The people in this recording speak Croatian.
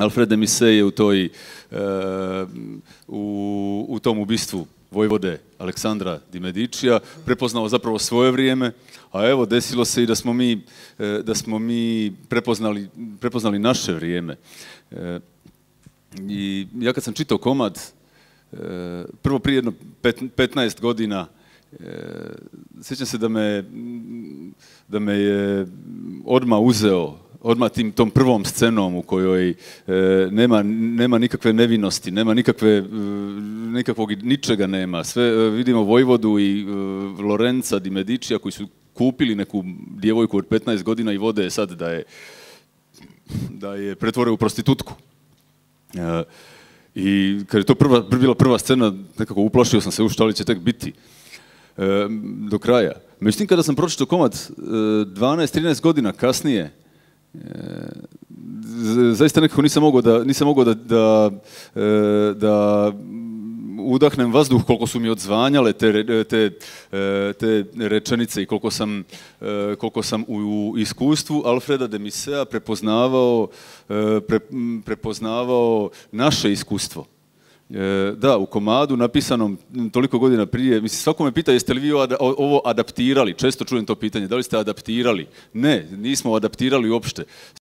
Alfred de Misset je u, toj, e, u, u tom ubistvu vojvode Aleksandra di Dimedičija prepoznao zapravo svoje vrijeme, a evo desilo se i da smo mi, e, da smo mi prepoznali, naše vrijeme. E, I ja kad sam čitao komad, prvo prije jedno 15 godina, sjećam se da me, da me je odma uzeo odmah tim tom prvom scenom u kojoj e, nema, nikakve nevinosti, nema nikakve, e, nikakvog, ničega nema. Sve e, vidimo Vojvodu i Lorenca Di Medicija koji su kupili neku djevojku od 15 godina i vode je sad da je, pretvore u prostitutku. I kad je to bila prva scena, nekako uplašio sam se u šta li će tek biti do kraja. Međutim, kada sam pročitao komad 12-13 godina kasnije, zaista nekako nisam mogao da, nisam mogao da, da, e, da udahnem vazduh koliko su mi odzvanjale te, te, e, te rečenice i koliko sam, e, koliko sam u iskustvu Alfreda de Misea prepoznavao, prepoznavao naše iskustvo. E, da, u komadu napisanom toliko godina prije, mislim, svako me pita jeste li vi ovo adaptirali, često čujem to pitanje, da li ste adaptirali? Ne, nismo adaptirali uopšte.